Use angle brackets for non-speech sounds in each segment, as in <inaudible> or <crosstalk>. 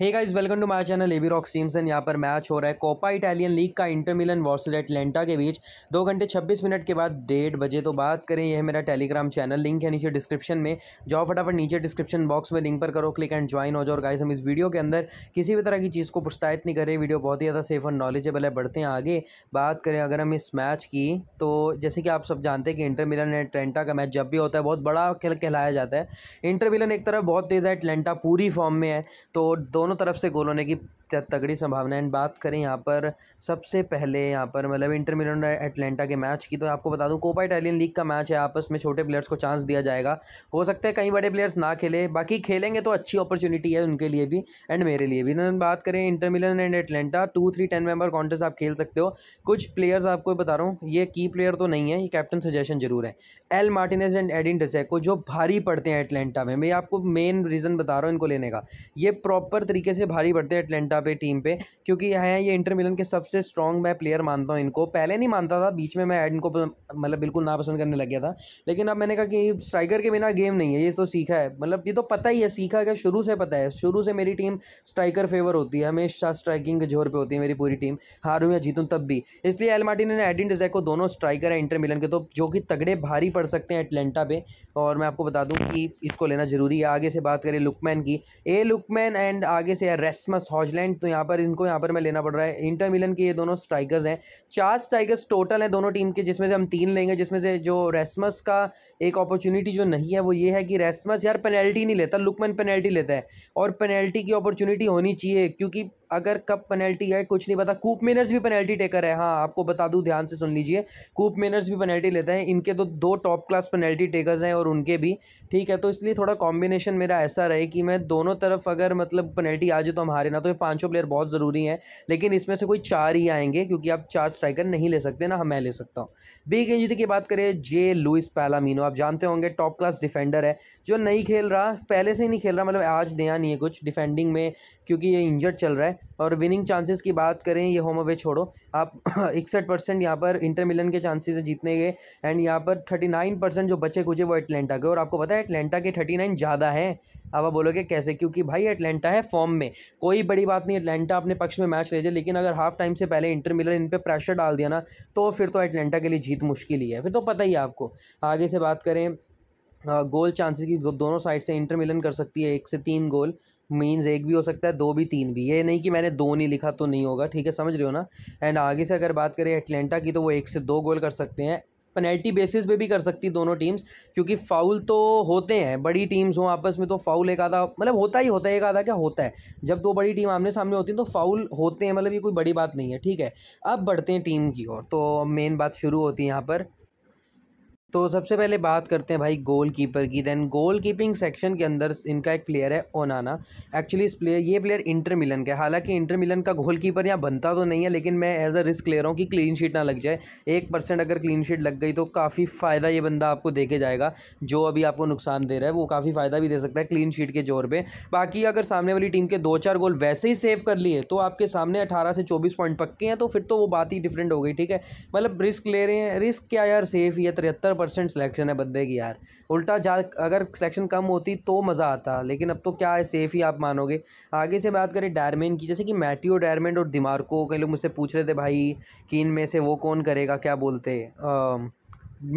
hey guys welcome to my channel एबी रॉक सीमसन यहाँ पर मैच हो रहा है कोपा इटालियन लीग का इंटरमिलन वॉर्सल एटलेंटा के बीच दो घंटे 26 मिनट के बाद डेढ़ बजे तो बात करें यह मेरा टेलीग्राम चैनल लिंक है नीचे डिस्क्रिप्शन में जाओ फटाफट नीचे डिस्क्रिप्शन बॉक्स में लिंक पर करो क्लिक एंड ज्वाइन हो जाओ और गाइज हम इस वीडियो के अंदर किसी भी तरह की चीज़ को प्रोत्साहित नहीं करें वीडियो बहुत ही ज़्यादा सेफ और नॉलेजेबल है बढ़ते हैं आगे बात करें अगर हम इस मैच की तो जैसे कि आप सब जानते हैं कि इंटरमिलन एटलेंटा का मैच जब भी होता है बहुत बड़ा खेल कहलाया जाता है इंटरमिलन एक तरफ बहुत तेज़ है एटलेंटा पूरी फॉर्म में है तो दोनों तरफ से गोल होने की तगड़ी संभावना है बात करें यहाँ पर सबसे पहले यहाँ पर मतलब इंटर मिलन एटलेंटा के मैच की तो आपको बता दूँ कोपा इटालियन लीग का मैच है आपस में छोटे प्लेयर्स को चांस दिया जाएगा हो सकता है कई बड़े प्लेयर्स ना खेले बाकी खेलेंगे तो अच्छी अपॉर्चुनिटी है उनके लिए भी एंड मेरे लिए भी तो बात करें Inter Milan and Atalanta two three ten member contest आप खेल सकते हो कुछ प्लेयर्स आपको बता रहा हूँ ये की प्लेयर तो नहीं है ये कैप्टन सजेशन जरूर है L Martinez and Edin Dzeko जो भारी पड़ते हैं एटलेंटा में मैं आपको मेन रीज़न बता रहा हूँ इनको लेने का ये प्रॉपर तरीके से भारी पड़ते हैं एटलेंटा पे टीम पे क्योंकि हैं ये इंटर मिलन के सबसे स्ट्रॉन्ग मैं प्लेयर मानता हूँ इनको पहले नहीं मानता था बीच में मैं एड इनको मतलब बिल्कुल नापसंद करने लग गया था लेकिन अब मैंने कहा कि स्ट्राइकर के बिना गेम नहीं है ये तो सीखा है मतलब ये तो पता ही है सीखा क्या शुरू से पता है शुरू से मेरी टीम स्ट्राइकर फेवर होती है हमेशा स्ट्राइकिंग के जोर पर होती है मेरी पूरी टीम हारूँ या जीतूँ तब भी इसलिए एल मार्टिन ने एडिन डिजैको दोनों स्ट्राइकर है इंटर मिलन के तो जो कि तगड़े भारी पड़ सकते हैं एटलेंटा पे और मैं आपको बता दूँ कि इसको लेना जरूरी है आगे से बात करें लुकमैन की ए लुकमैन एंड आगे आगे से है रेस्मस हॉजलैंड तो यहाँ पर इनको यहाँ पर मैं लेना पड़ रहा है इंटर मिलन के ये दोनों स्ट्राइकर्स हैं चार स्ट्राइकर्स टोटल हैं दोनों टीम के जिसमें से हम तीन लेंगे जिसमें से जो रेस्मस का एक अपॉर्चुनिटी जो नहीं है वो ये है कि रेस्मस यार पेनल्टी नहीं लेता लुकमैन पेनल्टी लेता है और पेनल्टी की अपॉर्चुनिटी होनी चाहिए क्योंकि अगर कब पेनल्टी है कुछ नहीं पता कूप मेनर्स भी पेनल्टी टेकर है हाँ आपको बता दूँ ध्यान से सुन लीजिए कूप मेनर्स भी पेनल्टी लेते हैं इनके तो दो टॉप क्लास पेनल्टी टेकर्स हैं और उनके भी ठीक है तो इसलिए थोड़ा कॉम्बिनेशन मेरा ऐसा रहे कि मैं दोनों तरफ अगर मतलब पेनल्टी आ जाए तो हम हारे ना तो ये पाँचों प्लेयर बहुत ज़रूरी हैं लेकिन इसमें से कोई चार ही आएंगे क्योंकि आप चार स्ट्राइकर नहीं ले सकते ना मैं ले सकता हूँ बिग इंजरी की बात करें जे लुइस पैलामीनो आप जानते होंगे टॉप क्लास डिफेंडर है जो नहीं खेल रहा पहले से ही नहीं खेल रहा मतलब आज नया नहीं है कुछ डिफेंडिंग में क्योंकि ये इंजर्ड चल रहा है और विनिंग चांसेस की बात करें ये होम अवे छोड़ो आप <coughs> इकसठ परसेंट यहाँ पर इंटर मिलन के चांसेस जीतने गए एंड यहाँ पर थर्टी नाइन परसेंट जो बचे कुछ वो एटलेंटा के और आपको पता है एटलेंटा के थर्टी नाइन ज़्यादा है अब आप बोलोगे कैसे क्योंकि भाई एटलेंटा है फॉर्म में कोई बड़ी बात नहीं एटलेंटा अपने पक्ष में मैच ले जाए लेकिन अगर हाफ टाइम से पहले इंटर मिलन इन पर प्रेशर डाल दिया ना तो फिर तो एटलेंटा के लिए जीत मुश्किल ही है फिर तो पता ही आपको आगे से बात करें गोल चांसेस की दोनों साइड से इंटर मिलन कर सकती है एक से तीन गोल मीन्स एक भी हो सकता है दो भी तीन भी ये नहीं कि मैंने दो नहीं लिखा तो नहीं होगा ठीक है समझ रहे हो ना एंड आगे से अगर बात करें एटलेंटा की तो वो एक से दो गोल कर सकते हैं पेनल्टी बेसिस पे भी कर सकती दोनों टीम्स क्योंकि फाउल तो होते हैं बड़ी टीम्स हों आपस में तो फाउल एक आधा मतलब होता ही होता है एक आधा क्या होता है जब दो बड़ी टीम आमने सामने होती हैं तो फाउल होते हैं मतलब ये कोई बड़ी बात नहीं है ठीक है अब बढ़ते हैं टीम की ओर तो मेन बात शुरू होती है यहाँ पर तो सबसे पहले बात करते हैं भाई गोल कीपर की देन गोल कीपिंग सेक्शन के अंदर इनका एक प्लेयर है ओनाना एक्चुअली इस प्लेयर ये प्लेयर इंटर मिलन का है हालांकि इंटर मिलन का गोल कीपर यहाँ बनता तो नहीं है लेकिन मैं एज अ रिस्क ले रहा हूँ कि क्लीन शीट ना लग जाए एक परसेंट अगर क्लीन शीट लग गई तो काफ़ी फ़ायदा ये बंदा आपको देके जाएगा जो अभी आपको नुकसान दे रहा है वो काफ़ी फ़ायदा भी दे सकता है क्लीन शीट के जोर पर बाकी अगर सामने वाली टीम के दो चार गोल वैसे ही सेव कर लिए तो आपके सामने अठारह से चौबीस पॉइंट पक्के हैं तो फिर तो वो बात ही डिफरेंट हो गई ठीक है मतलब रिस्क ले रहे हैं रिस्क क्या यार सेफ या तिहत्तर परसेंट सिलेक्शन है बंदे की यार उल्टा जा अगर सिलेक्शन कम होती तो मज़ा आता लेकिन अब तो क्या है सेफ़ ही आप मानोगे आगे से बात करें डायरमैन की जैसे कि मैटियो डायरमेंट और दिमार्को कई लोग मुझसे पूछ रहे थे भाई कि इनमें से वो कौन करेगा क्या बोलते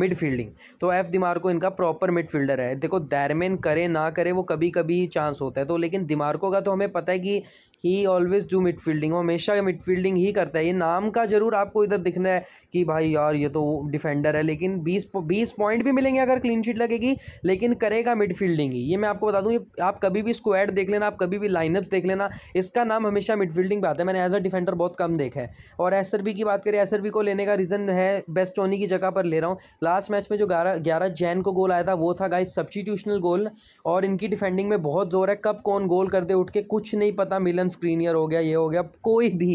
मिड फील्डिंग तो एफ़ को इनका प्रॉपर मिड फील्डर है देखो दैरमेन करे ना करे वो कभी कभी चांस होता है तो लेकिन को का तो हमें पता है कि he always do midfielding वो हमेशा मिड फील्डिंग ही करता है ये नाम का जरूर आपको इधर दिखना है कि भाई यार ये तो डिफेंडर है लेकिन बीस बीस पॉइंट भी मिलेंगे अगर क्लीन शीट लगेगी लेकिन करेगा मिड फील्डिंग ही ये मैं आपको बता दूँ ये आप कभी भी स्क्वाड देख लेना आप कभी भी लाइनअप देख लेना इसका नाम हमेशा मिड फील्डिंग पर आता है मैंने एज अ डिफेंडर बहुत कम देखा है और एस की बात करें एस को लेने का रीज़न है बेस्ट टोनी की जगह पर ले रहा हूँ लास्ट मैच में जो ग्यारह ग्यारह जैन को गोल आया था वो था गाइस सब्सटीट्यूशनल गोल और इनकी डिफेंडिंग में बहुत जोर है कब कौन गोल कर दे उठ के कुछ नहीं पता मिलन स्क्रीनियर हो गया ये हो गया कोई भी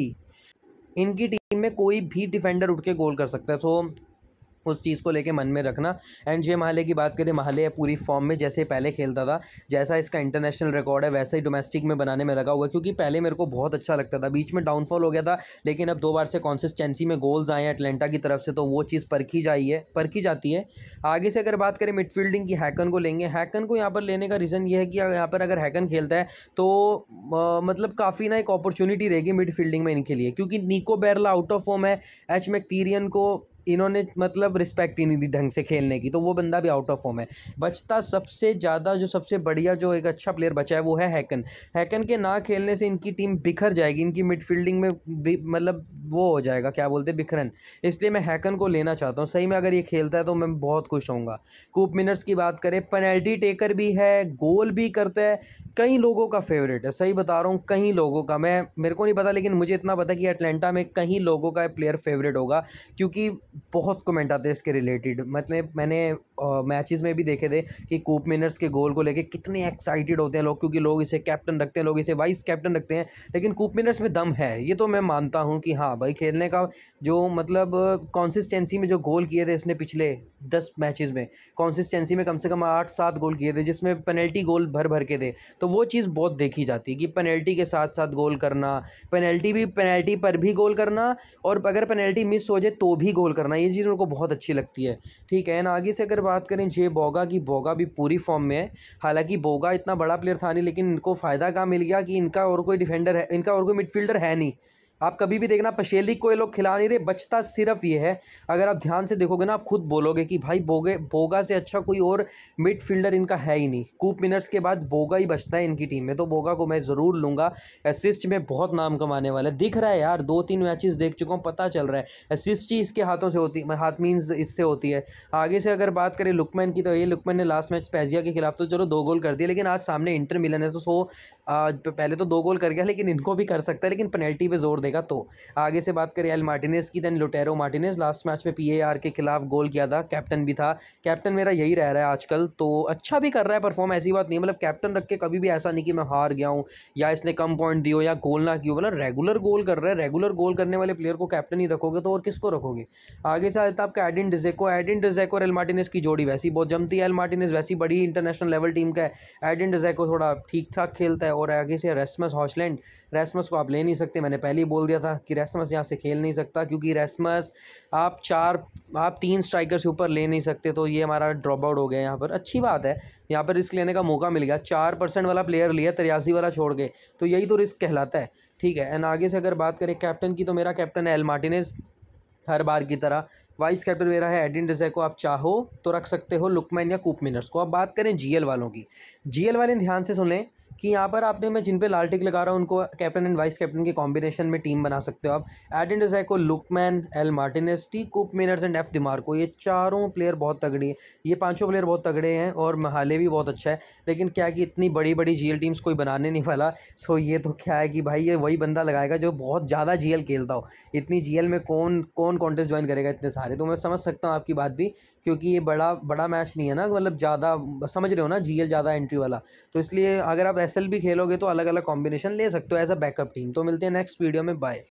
इनकी टीम में कोई भी डिफेंडर उठ के गोल कर सकता है सो उस चीज़ को लेके मन में रखना एंड जे महाले की बात करें महाले पूरी फॉर्म में जैसे पहले खेलता था जैसा इसका इंटरनेशनल रिकॉर्ड है वैसे ही डोमेस्टिक में बनाने में लगा हुआ क्योंकि पहले मेरे को बहुत अच्छा लगता था बीच में डाउनफॉल हो गया था लेकिन अब दो बार से कॉन्सिस्टेंसी में गोल्स आए हैं अटलेंटा की तरफ से तो वो चीज़ परखी है परखी जाती है आगे से अगर बात करें मिडफील्डिंग की हैकन को लेंगे हैकन को यहाँ पर लेने का रीज़न ये है कि यहाँ पर अगर हैकन खेलता है तो मतलब काफ़ी ना एक अपॉर्चुनिटी रहेगी मिडफील्डिंग में इनके लिए क्योंकि Nico Barella out of form है एच मैक्टीरियन को इन्होंने मतलब रिस्पेक्ट ही नहीं दी ढंग से खेलने की तो वो बंदा भी आउट ऑफ फॉर्म है बचता सबसे ज़्यादा जो सबसे बढ़िया जो एक अच्छा प्लेयर बचा है वो है हैकन हैकन के ना खेलने से इनकी टीम बिखर जाएगी इनकी मिडफील्डिंग में मतलब वो हो जाएगा क्या बोलते हैं बिखरन इसलिए मैं हैकन को लेना चाहता हूँ सही में अगर ये खेलता है तो मैं बहुत खुश होऊंगा कूप मिनट्स की बात करें पेनल्टी टेकर भी है गोल भी करता है कई लोगों का फेवरेट है सही बता रहा हूँ कई लोगों का मैं मेरे को नहीं पता लेकिन मुझे इतना पता कि अटलांटा में कई लोगों का प्लेयर फेवरेट होगा क्योंकि बहुत कमेंट आते हैं इसके रिलेटेड मतलब मैंने मैचेस में भी देखे थे कि कूप मिनर्स के गोल को लेके कितने एक्साइटेड होते हैं लोग क्योंकि लोग इसे कैप्टन रखते हैं लोग इसे वाइस कैप्टन रखते हैं लेकिन कूप मिनर्स में दम है ये तो मैं मानता हूँ कि हाँ भाई खेलने का जो मतलब कॉन्सिस्टेंसी में जो गोल किए थे इसने पिछले दस मैच में कॉन्सिस्टेंसी में कम से कम आठ सात गोल किए थे जिसमें पेनल्टी गोल भर भर के थे तो वो चीज़ बहुत देखी जाती है कि पेनल्टी के साथ साथ गोल करना पेनल्टी भी पेनल्टी पर भी गोल करना और अगर पेनल्टी मिस हो जाए तो भी गोल करना ये चीज़ मेरे को बहुत अच्छी लगती है ठीक है ना आगे से अगर बात बात करें जे बोगा की बोगा भी पूरी फॉर्म में है हालांकि बोगा इतना बड़ा प्लेयर था नहीं लेकिन इनको फ़ायदा कहाँ मिल गया कि इनका और कोई डिफेंडर है इनका और कोई मिडफील्डर है नहीं आप कभी भी देखना पशेली को ये लोग खिला नहीं रहे बचता सिर्फ ये है अगर आप ध्यान से देखोगे ना आप खुद बोलोगे कि भाई बोगे बोगा से अच्छा कोई और मिडफील्डर इनका है ही नहीं कूप मिनट्स के बाद बोगा ही बचता है इनकी टीम में तो बोगा को मैं ज़रूर लूँगा असिस्ट में बहुत नाम कमाने वाला है दिख रहा है यार दो तीन मैचेस देख चुका हूँ पता चल रहा है असिस्ट ही इसके हाथों से होती है हाथ मीन्स इससे होती है आगे से अगर बात करें लुकमैन की तो ये लुकमैन ने लास्ट मैच पैजिया के खिलाफ तो चलो दो गोल कर दिया लेकिन आज सामने इंटर मिलन है तो सो पहले तो दो गोल कर गया लेकिन इनको भी कर सकता है लेकिन पेनल्टी पर जोर देगा तो आगे से बात करें एल मार्टिनेस की then Lautaro Martinez last match में पी के खिलाफ गोल किया था कैप्टन भी था कैप्टन मेरा यही रह रहा है आजकल तो अच्छा भी कर रहा है परफॉर्म ऐसी बात नहीं मतलब कैप्टन रख के कभी भी ऐसा नहीं कि मैं हार गया हूँ या इसने कम पॉइंट दियो या गोल ना किया मतलब रेगुलर गोल कर रहा है रेगुलर गोल करने वाले प्लेयर को कैप्टन ही रखोगे तो और किसको रखोगे आगे से आता आपका एडिन डिजेको एडिन डिजेको और एल मार्टिनेस की जोड़ी वैसी बहुत जमती है एल मार्टिनेस वैसी बड़ी इंटरनेशनल लेवल टीम का है एडिन डिजेको थोड़ा ठीक ठाक खेलता है और आगे से रेस्मस हॉशलैंड रेस्मस को आप ले नहीं सकते मैंने पहले ही बोल दिया था कि रेसमस यहाँ से खेल नहीं सकता क्योंकि रेसमस आप चार आप तीन स्ट्राइकर से ऊपर ले नहीं सकते तो ये हमारा ड्रॉप आउट हो गया यहाँ पर अच्छी बात है यहाँ पर रिस्क लेने का मौका मिल गया चार परसेंट वाला प्लेयर लिया तिरयासी वाला छोड़ के तो यही तो रिस्क कहलाता है ठीक है एंड आगे से अगर बात करें कैप्टन की तो मेरा कैप्टन है एल मार्टिनेस हर बार की तरह वाइस कैप्टन मेरा है एडिन डिजे को आप चाहो तो रख सकते हो लुकमैन या कूप मिनर्स को अब बात करें जीएल वालों की जीएल वाले ध्यान से सुन लें कि यहाँ पर आपने मैं जिन पे लाल टिक लगा रहा हूँ उनको कैप्टन एंड वाइस कैप्टन के कॉम्बिनेशन में टीम बना सकते हो आप Edin Dzeko Lookman L Martinez T Koopmeiners and F Dimarco ये चारों प्लेयर बहुत तगड़ी है ये पांचों प्लेयर बहुत तगड़े हैं और महाले भी बहुत अच्छा है लेकिन क्या कि इतनी बड़ी बड़ी जी टीम्स कोई बनाने नहीं वाला सो ये तो क्या है कि भाई ये वही बंदा लगाएगा जो बहुत ज़्यादा जी खेलता हो इतनी जी में कौन कौन कॉन्टेस्ट ज्वाइन करेगा इतने सारे तो मैं समझ सकता हूँ आपकी बात भी क्योंकि ये बड़ा बड़ा मैच नहीं है ना मतलब ज़्यादा समझ रहे हो ना जी ज़्यादा एंट्री वाला तो इसलिए अगर आप एस भी खेलोगे तो अलग अलग कॉम्बिनेशन ले सकते हो एज अ बैकअप टीम तो मिलते हैं नेक्स्ट वीडियो में बाय